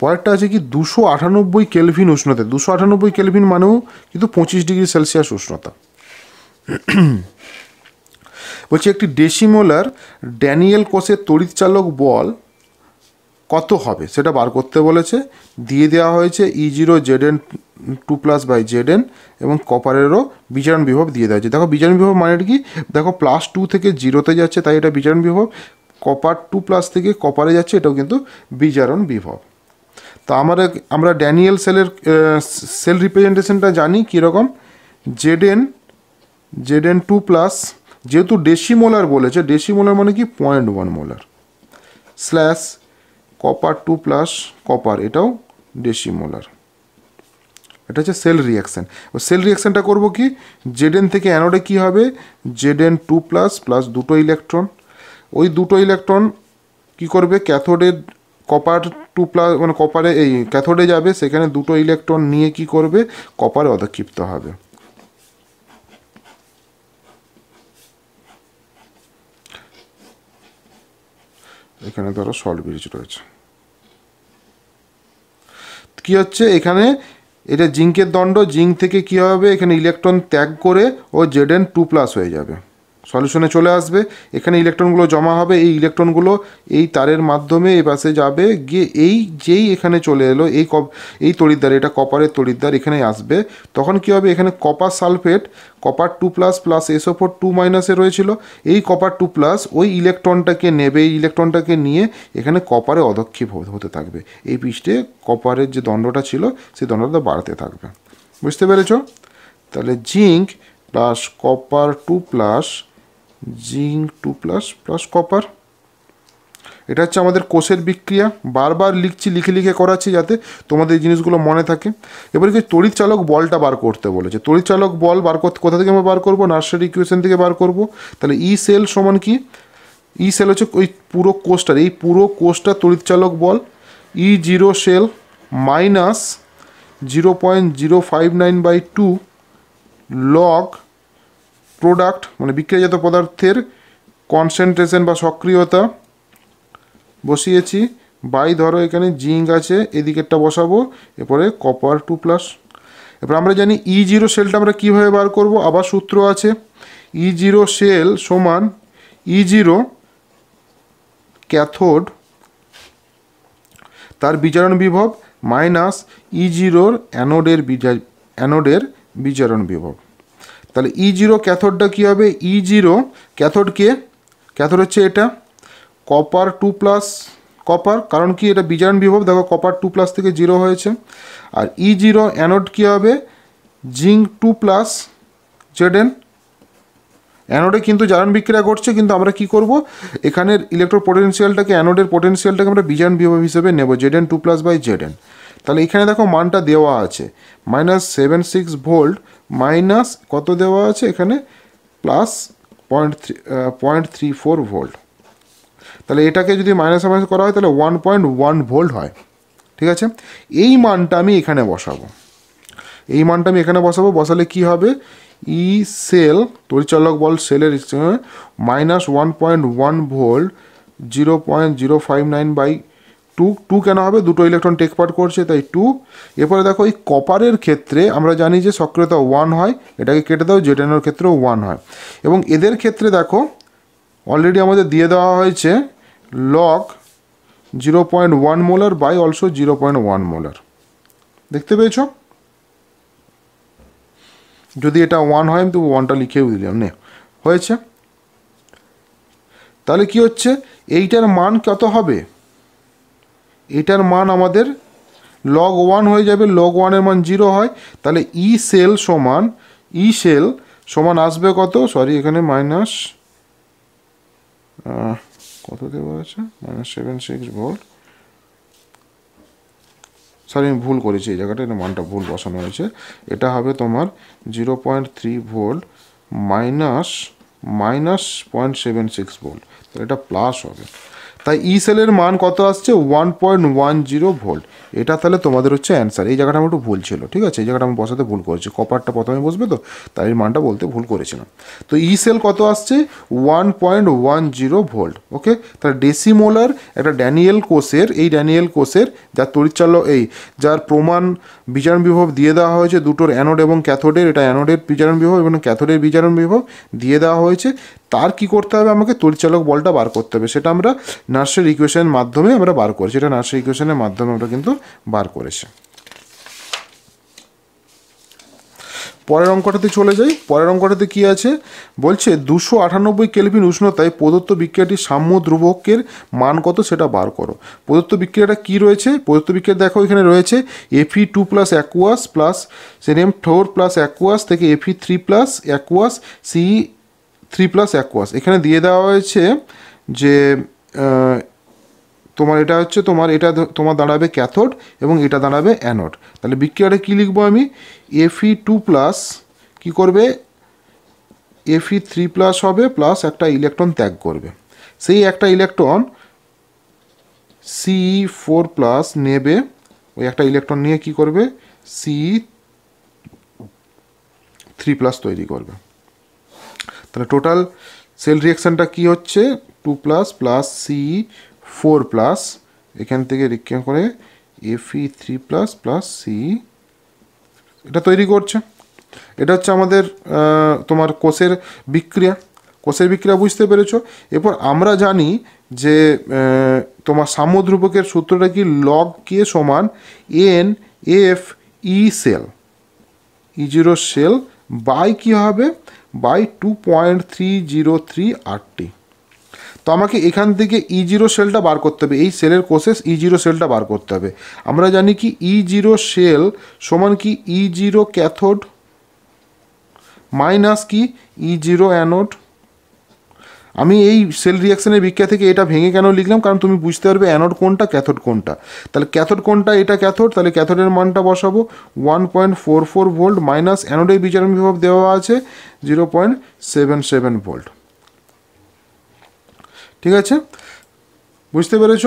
পরেরটা আছে কি দুশো আটানব্বই কেলভিন উষ্ণতা দুশো আটানব্বই কেলভিন মানেও কিন্তু পঁচিশ ডিগ্রি সেলসিয়াস উষ্ণতা বলছি একটি ডেসিমোলার ড্যানিয়েল কোষের তড়িৎচালক বল কত হবে সেটা বার করতে বলেছে দিয়ে দেওয়া হয়েছে E zero Z N two plus by Z N এবং কপারেরও বিচারণ বিভব দিয়ে দেওয়া হয়েছে দেখো বিচারণ বিভব মানে কি দেখো প্লাস টু থেকে জিরোতে যাচ্ছে তাই এটা বিচারণ বিভব কপার টু প্লাস থেকে কপারে যাচ্ছে এটাও কিন্তু বিচারণ বিভব তো আমার আমরা ড্যানিয়েল সেলের সেল রিপ্রেজেন্টেশনটা জানি কীরকম জেডেন জেডেন টু প্লাস যেহেতু ডেসিমোলার বলেছে ডেসিমোলার মানে কি point one molar slash copper two plus copper এটাও ডেসিমোলার এটা হচ্ছে সেল রিয়াকশান সেল রিয়াকশানটা করব কি জেডেন থেকে অ্যানোডে কি হবে জেডেন টু প্লাস প্লাস দুটো ইলেকট্রন ওই দুটো ইলেকট্রন কি করবে ক্যাথোডের কপার টু প্লাস মানে কপারে এই ক্যাথোডে যাবে সেখানে দুটো ইলেকট্রন নিয়ে কি করবে কপারে অধক্ষিপ্ত হবে এখানে ধরো সল্ট ব্রিজ রয়েছে কি হচ্ছে এখানে এটা জিঙ্কের দণ্ড জিঙ্ক থেকে কি হবে এখানে ইলেকট্রন ত্যাগ করে ও জেডেন টু প্লাস হয়ে যাবে সলিউশনে চলে আসবে এখানে ইলেকট্রনগুলো জমা হবে এই ইলেকট্রনগুলো এই তারের মাধ্যমে এ পাশে যাবে গিয়ে এই যেই এখানে চলে এলো এই কপ এই তড়িদ্দার এটা কপারের তড়িদ্দার এখানে আসবে তখন কি হবে এখানে copper sulphate copper two plus plus S O four two মাইনাসে রয়েছিল এই কপার টু প্লাস ওই ইলেকট্রনটাকে নেবে এই ইলেকট্রনটাকে নিয়ে এখানে কপারে অধক্ষেপ হতে থাকবে এই পৃষ্ঠে কপারের যে দণ্ডটা ছিল সেই দণ্ডটা বাড়তে থাকবে বুঝতে পেরেছ তাহলে zinc plus copper two plus zinc two plus plus copper এটা হচ্ছে আমাদের কোষের বিক্রিয়া বারবার লিখছি লিখে লিখে করাচ্ছি যাতে তোমাদের এই জিনিসগুলো মনে থাকে এবার কি তড়িৎ চালক বলটা বার করতে বলেছে তড়িৎ চালক বল বার করতে কোথা থেকে আমরা বার করবো নার্সারি ইকুয়েশন থেকে বার করব তাহলে ই e সেল সমান কি ই e সেল হচ্ছে ওই পুরো কোষটার এই পুরো কোষটা তড়িৎ চালক বল E zero cell minus zero point zero five nine by two log product মানে বিক্রিয়াজাত পদার্থের কনসেন্ট্রেশন বা সক্রিয়তা বসিয়েছি বাই ধরো এখানে জিঙ্ক আছে এদিকেরটা বসাবো এরপরে কপার টু প্লাস এরপর আমরা জানি ই জিরো সেলটা আমরা কীভাবে বার করব আবার সূত্র আছে ই জিরো সেল সমান ই জিরো ক্যাথোড তার বিচারণ বিভব মাইনাস ই জিরোর অ্যানোডের বিজা অ্যানোডের বিচারণ বিভব তাহলে ই জিরো ক্যাথোডটা কী হবে ই জিরো ক্যাথোড কে ক্যাথোড হচ্ছে এটা কপার টু প্লাস কপার কারণ কি এটা বিজারণ বিভব দেখো কপার টু প্লাস থেকে জিরো হয়েছে আর ই জিরো অ্যানোড কী হবে জিঙ্ক টু প্লাস জেডেন অ্যানোডে কিন্তু জারণ বিক্রিয়া ঘটছে কিন্তু আমরা কি করব এখানের ইলেকট্রো পোটেন্সিয়ালটাকে অ্যানোডের পোটেন্সিয়ালটাকে আমরা বিজারণ বিভব হিসেবে নেব Z N two plus by Z N তাহলে এখানে দেখো মানটা দেওয়া আছে minus seven six volt minus কত দেওয়া আছে এখানে plus point three point three four volt তাহলে এটাকে যদি মাইনাস মাইনাস করা হয় তাহলে ওয়ান পয়েন্ট ওয়ান ভোল্ট হয় ঠিক আছে এই মানটা আমি এখানে বসাবো এই মানটা আমি এখানে বসাবো বসালে কি হবে ই e সেল পরিচালক বল সেলের minus one point one volt zero point zero five nine by two two কেন হবে দুটো ইলেকট্রন টেক পার্ট করছে তাই টু এরপরে দেখো এই কপারের ক্ষেত্রে আমরা জানি যে সক্রিয়তা ওয়ান হয় এটাকে কেটে দাও জেটেনের ক্ষেত্রেও ওয়ান হয় এবং এদের ক্ষেত্রে দেখো অলরেডি আমাদের দিয়ে দেওয়া হয়েছে log zero point one molar by also zero point one molar দেখতে পেয়েছো যদি এটা ওয়ান হয় আমি তো ওয়ানটা লিখেও দিলাম নে হয়েছে তাহলে কি হচ্ছে এইটার মান কত হবে এটার মান আমাদের লগ ওয়ান হয়ে যাবে লগ ওয়ানের মান জিরো হয় তাহলে ই e সেল সমান ই e সেল সমান আসবে কত সরি এখানে মাইনাস কত দেওয়া আছে minus seven six volt sorry আমি ভুল করেছি এই জায়গাটা এটা মানটা ভুল বসানো হয়েছে এটা হবে তোমার zero point three volt minus minus point seven six volt তাহলে এটা প্লাস হবে তাই ই e সেলের মান কত আসছে one point one zero volt এটা তাহলে তোমাদের হচ্ছে অ্যান্সার এই জায়গাটা আমার একটু ভুল ছিল ঠিক আছে এই জায়গাটা আমি বসাতে ভুল করেছি কপারটা প্রথমে বসবে তো তাই এই মানটা বলতে ভুল করেছিলাম তো ই e সেল কত আসছে one point one zero volt okay তাহলে ডেসিমোলার একটা ড্যানিয়েল কোষের এই ড্যানিয়েল কোষের যার তরিচাল্য এই যার প্রমাণ বিচারণ বিভব দিয়ে দেওয়া হয়েছে দুটোর অ্যানোড এবং ক্যাথোডের এটা অ্যানোডের বিচারণ বিভব এবং ক্যাথোডের বিচারণ বিভব দিয়ে দেওয়া হয়েছে তার কি করতে হবে আমাকে তরিচালক বলটা বার করতে হবে সেটা আমরা নার্সের ইকুয়েশনের মাধ্যমে আমরা বার করেছি এটা নার্সের ইকুয়েশনের মাধ্যমে আমরা কিন্তু বার করেছি পরের অঙ্কটাতে চলে যাই পরের অঙ্কটাতে কি আছে বলছে দুশো আটানব্বই কেলভিন উষ্ণতায় প্রদত্ত বিক্রিয়াটির সাম্য ধ্রুবকের মান কত সেটা বার করো প্রদত্ত বিক্রিয়াটা কি রয়েছে প্রদত্ত বিক্রিয়া দেখো এখানে রয়েছে F E two plus aqueous plus cerium four plus aqueous থেকে F E three plus aqueous C three plus aqueous এখানে দিয়ে দেওয়া হয়েছে যে তোমার এটা হচ্ছে তোমার এটা তোমার দাঁড়াবে ক্যাথোড এবং এটা দাঁড়াবে অ্যানোড তাহলে বিক্রিয়াটা কী লিখবো আমি এফি টু প্লাস কী করবে এফি থ্রি প্লাস হবে প্লাস একটা ইলেকট্রন ত্যাগ করবে সেই একটা ইলেকট্রন সি ফোর প্লাস নেবে ওই একটা ইলেকট্রন নিয়ে কি করবে সি থ্রি প্লাস তৈরি করবে তাহলে টোটাল সেল রিয়াকশানটা কি হচ্ছে two plus plus C four plus এখান থেকে রিক্ষা করে F E three plus plus C এটা তৈরি করছে এটা হচ্ছে আমাদের তোমার কোষের বিক্রিয়া কোষের বিক্রিয়া বুঝতে পেরেছ এরপর আমরা জানি যে তোমার সামুদ্রুপকের সূত্রটা কি লগ কে সমান N F E cell E zero cell by কী হবে by two point three zero three R T তো আমাকে এখান থেকে ই জিরো সেলটা বার করতে হবে এই সেলের কোশেস ই জিরো সেলটা বার করতে হবে আমরা জানি কি ই জিরো সেল সমান কি ই জিরো ক্যাথোড মাইনাস কি ই জিরো অ্যানোড আমি এই সেল রিয়াকশনের বিক্রিয়া থেকে এটা ভেঙে কেন লিখলাম কারণ তুমি বুঝতে পারবে অ্যানোড কোনটা ক্যাথোড কোনটা তাহলে ক্যাথোড কোনটা এটা ক্যাথোড তাহলে ক্যাথোডের মানটা বসাবো one point four four volt minus অ্যানোডের বিচারণ বিভব দেওয়া আছে zero point seven seven volt ঠিক আছে বুঝতে পেরেছ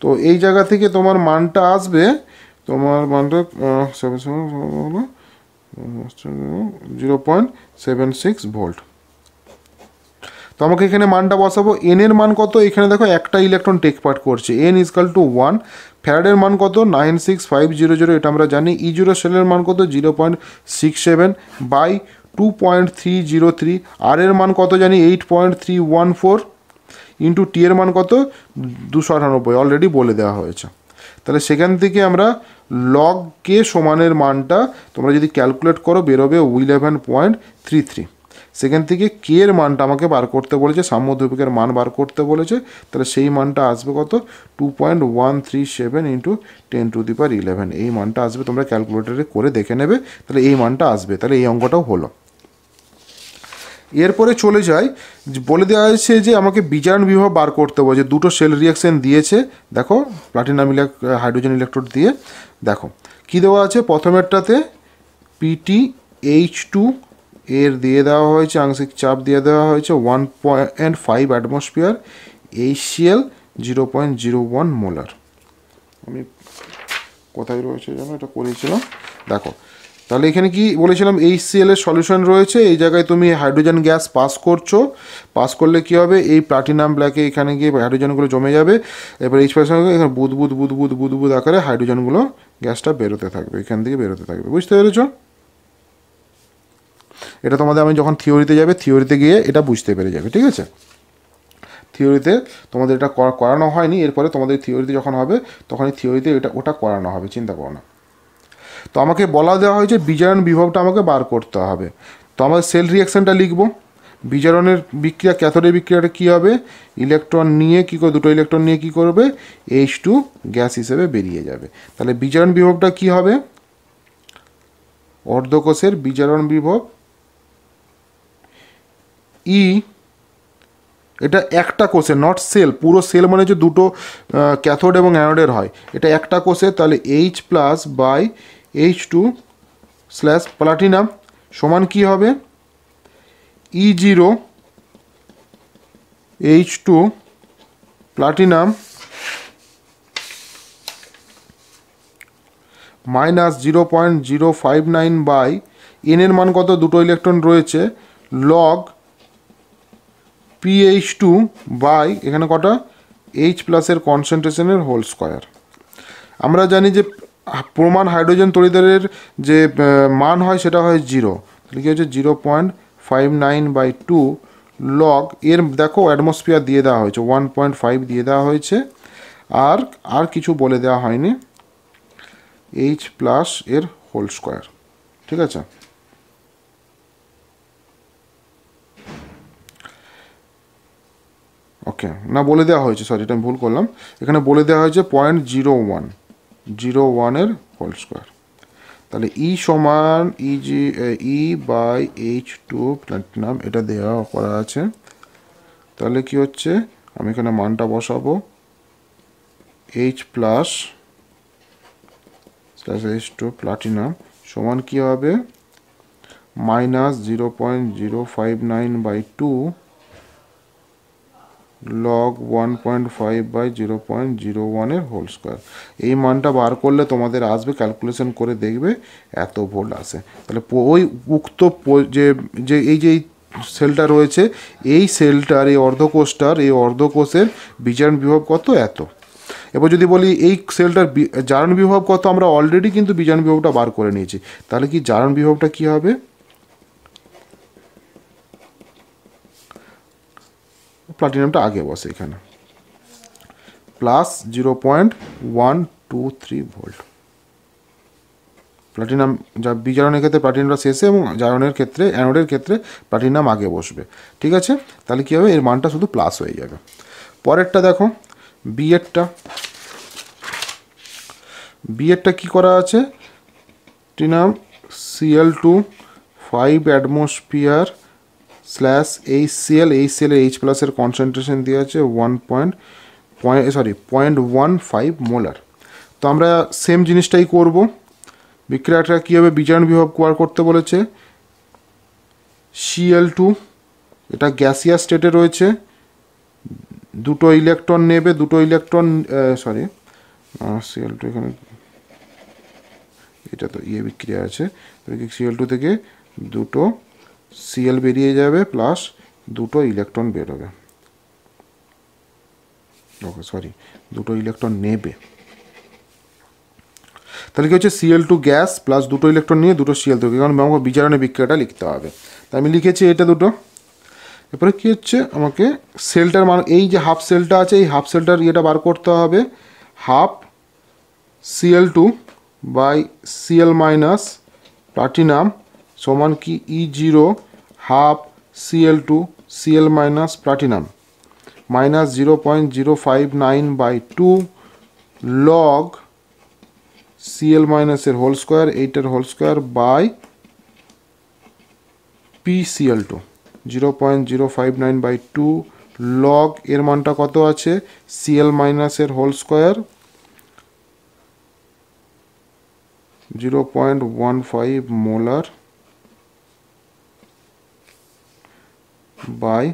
তো এই জায়গা থেকে তোমার মানটা আসবে তোমার মানটা zero point seven six volt তো আমাকে এখানে মানটা বসাবো এন এর মান কত এখানে দেখো একটা ইলেকট্রন টেক পার্ট করছে এন ইজকাল টু ওয়ান ফ্যারাডের মান কত nine six five zero zero এটা আমরা জানি ই জিরো সেলের মান কত zero point six seven by two point three zero three R এর মান কত জানি eight point three one four into T এর মান কত দুশো আটানব্বই অলরেডি বলে দেওয়া হয়েছে তাহলে সেখান থেকে আমরা লগ কে সমানের মানটা তোমরা যদি ক্যালকুলেট করো বেরোবে ইলেভেন পয়েন্ট থ্রি থ্রি সেখান থেকে কে এর মানটা আমাকে বার করতে বলেছে সাম্যদ্রবিকের মান বার করতে বলেছে তাহলে সেই মানটা আসবে কত two point one three seven into ten to the power eleven এই মানটা আসবে তোমরা ক্যালকুলেটারে করে দেখে নেবে তাহলে এই মানটা আসবে তাহলে এই অঙ্কটাও হলো এরপরে চলে যায় বলে দেওয়া হয়েছে যে আমাকে বিজারণ বিবাহ বার করতে বলছে দুটো সেল রিয়াকশান দিয়েছে দেখো প্লাটিনাম ইলেক হাইড্রোজেন ইলেকট্রোড দিয়ে দেখো কি দেওয়া আছে প্রথমেরটাতে পিটি এইচ টু এর দিয়ে দেওয়া হয়েছে আংশিক চাপ দিয়ে দেওয়া হয়েছে one point five atmosphere H C L zero point zero one molar আমি কোথায় রয়েছে যেন এটা করেছিলাম দেখো তাহলে এখানে কি বলেছিলাম এইচ এর সলিউশন রয়েছে এই জায়গায় তুমি হাইড্রোজেন গ্যাস পাস করছো পাস করলে কি হবে এই প্লাটিনাম ব্ল্যাকে এখানে গিয়ে হাইড্রোজেনগুলো জমে যাবে এবার এইচ পাস এখানে বুদ বুদ বুদ বুদ বুদ বুদ আকারে হাইড্রোজেনগুলো গ্যাসটা বেরোতে থাকবে এখান থেকে বেরোতে থাকবে বুঝতে পেরেছো এটা তোমাদের আমি যখন থিওরিতে যাবে থিওরিতে গিয়ে এটা বুঝতে পেরে যাবে ঠিক আছে থিওরিতে তোমাদের এটা করানো হয়নি এরপরে তোমাদের থিওরিতে যখন হবে তখন থিওরিতে এটা ওটা করানো হবে চিন্তা করো না তো আমাকে বলা দেওয়া হয়েছে বিজারণ বিভবটা আমাকে বার করতে হবে তো আমার সেল রিয়াকশানটা লিখবো বিজারণের বিক্রিয়া ক্যাথোডে বিক্রিয়াটা কী হবে ইলেকট্রন নিয়ে কী করে দুটো ইলেকট্রন নিয়ে কী করবে এইচ টু গ্যাস হিসেবে বেরিয়ে যাবে তাহলে বিজারণ বিভবটা কী হবে অর্ধকোষের বিজারণ বিভব ই e, এটা একটা কোষে নট সেল পুরো সেল মানে হচ্ছে দুটো ক্যাথোড এবং অ্যানোডের হয় এটা একটা কোষে তাহলে H plus by H two slash platinum সমান কি হবে E zero H two platinum minus zero point zero five nine by এনের মান কত দুটো ইলেকট্রন রয়েছে লগ পিএইচ টু বাই এখানে কটা এইচ প্লাসের কনসেন্ট্রেশনের হোল স্কোয়ার আমরা জানি যে প্রমাণ হাইড্রোজেন তরিদারের যে মান হয় সেটা হয় জিরো তাহলে কী হচ্ছে zero point five nine by two log এর দেখো অ্যাটমসফিয়ার দিয়ে দেওয়া হয়েছে ওয়ান পয়েন্ট ফাইভ দিয়ে দেওয়া হয়েছে আর আর কিছু বলে দেওয়া হয়নি এইচ প্লাস এর হোল স্কোয়ার ঠিক আছে ওকে না বলে দেওয়া হয়েছে সরি এটা আমি ভুল করলাম এখানে বলে দেওয়া হয়েছে পয়েন্ট জিরো ওয়ান জিরো ওয়ানের হোল স্কোয়ার তাহলে ই e সমান E G E by H two platinum এটা দেওয়া করা আছে তাহলে কি হচ্ছে আমি এখানে মানটা বসাবো H plus plus H two platinum সমান কী হবে minus zero point zero five nine by two log one point five by zero point zero ওয়ানের হোল স্কোয়ার এই মানটা বার করলে তোমাদের আসবে ক্যালকুলেশন করে দেখবে এত ভোল্ট আসে তাহলে ওই উক্ত যে যে এই যে সেলটা রয়েছে এই সেলটার এই অর্ধকোষটার এই অর্ধকোষের বিজারণ বিভব কত এত এবার যদি বলি এই সেলটার জারণ বিভব কত আমরা অলরেডি কিন্তু বিজারণ বিভবটা বার করে নিয়েছি তাহলে কি জারণ বিভবটা কি হবে প্লাটিনামটা আগে বসে এখানে plus zero point one two three volt platinum যা বিজারণের ক্ষেত্রে প্লাটিনামটা শেষে এবং জারণের ক্ষেত্রে অ্যানোডের ক্ষেত্রে প্লাটিনাম আগে বসবে ঠিক আছে তাহলে কী হবে এর মানটা শুধু প্লাস হয়ে যাবে পরেরটা দেখো বিএডটা বিএডটা কি করা আছে টিনাম C L two five atmosphere slash H C L H সিএলের এইচ প্লাসের কনসেন্ট্রেশন দিয়ে আছে one point point sorry point one five molar তো আমরা সেম জিনিসটাই করব বিক্রিয়াটা কীভাবে বিচারণ বিভব কোয়ার করতে বলেছে সিএল টু এটা গ্যাসিয়া স্টেটে রয়েছে দুটো ইলেকট্রন নেবে দুটো ইলেকট্রন সরি সিএল টু এখানে এটা তো ইয়ে বিক্রিয়া আছে সিএল টু থেকে দুটো সিএল বেরিয়ে যাবে প্লাস দুটো ইলেকট্রন বেরোবে ওকে সরি দুটো ইলেকট্রন নেবে তাহলে কি হচ্ছে সিএল টু গ্যাস প্লাস দুটো ইলেকট্রন নিয়ে দুটো সিএল তৈরি কারণ আমাকে বিচারণের বিক্রিয়াটা লিখতে হবে তাই আমি লিখেছি এটা দুটো এরপরে কী হচ্ছে আমাকে সেলটার মান এই যে হাফ সেলটা আছে এই হাফ সেলটার ইয়েটা বার করতে হবে half C L two by C L minus platinum সমান কি E zero half C L two C L minus platinum minus zero point zero five nine by two log C L মাইনাসের হোল স্কোয়ার এইটার whole square by P P C L two zero point zero five nine by two log এর মানটা কত আছে C L মাইনাসের whole square zero point one five molar by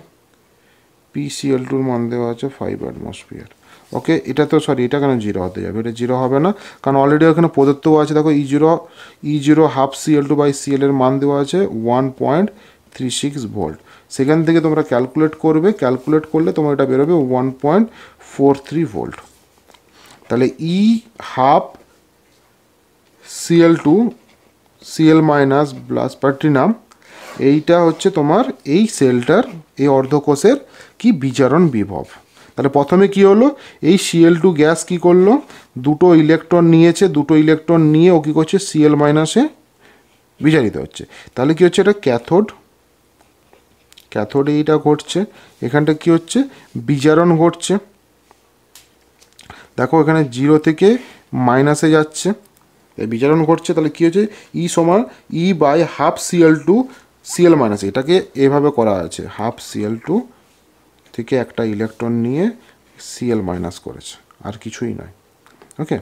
P C L টুর মান দেওয়া আছে ফাইভ অ্যাটমসফিয়ার ওকে এটা তো সরি এটা কেন জিরো হতে যাবে এটা জিরো হবে না কারণ অলরেডি ওখানে প্রদত্ত আছে দেখো E zero E zero half C L two by C L এর মান দেওয়া আছে one point three six volt সেখান থেকে তোমরা ক্যালকুলেট করবে ক্যালকুলেট করলে তোমার এটা বেরোবে one point four three volt তাহলে E half C L two C L minus plus platinum এইটা হচ্ছে তোমার এই সেলটার এই অর্ধকোষের কি বিচারণ বিভব তাহলে প্রথমে কি হলো এই সিএল টু গ্যাস কি করলো দুটো ইলেকট্রন নিয়েছে দুটো ইলেকট্রন নিয়ে ও কী করছে সিএল মাইনাসে বিচারিত হচ্ছে তাহলে কি হচ্ছে এটা ক্যাথোড ক্যাথোড এইটা ঘটছে এখানটা কি হচ্ছে বিচারণ ঘটছে দেখো এখানে জিরো থেকে মাইনাসে যাচ্ছে বিচারণ ঘটছে তাহলে কী হচ্ছে ই e সমান E by half C L two C L minus এটাকে এভাবে করা আছে হাফ সিএল টু থেকে একটা ইলেকট্রন নিয়ে সিএল মাইনাস করেছে আর কিছুই নয় ওকে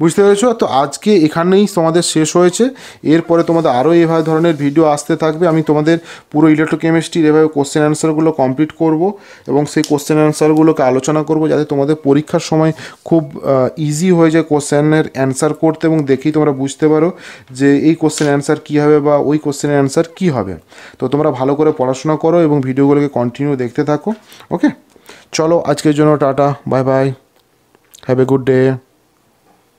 বুঝতে পেরেছো তো আজকে এখানেই তোমাদের শেষ হয়েছে এরপরে তোমাদের আরও এভাবে ধরনের ভিডিও আসতে থাকবে আমি তোমাদের পুরো ইলেকট্রোকেমিস্ট্রির এভাবে কোশ্চেন অ্যান্সারগুলো কমপ্লিট করব এবং সেই কোশ্চেন অ্যান্সারগুলোকে আলোচনা করব যাতে তোমাদের পরীক্ষার সময় খুব ইজি হয়ে যায় কোশ্চেনের অ্যান্সার করতে এবং দেখেই তোমরা বুঝতে পারো যে এই কোশ্চেন অ্যান্সার কী হবে বা ওই কোশ্চেনের অ্যান্সার কী হবে তো তোমরা ভালো করে পড়াশোনা করো এবং ভিডিওগুলোকে কন্টিনিউ দেখতে থাকো ওকে চলো আজকের জন্য টাটা bye bye have a good day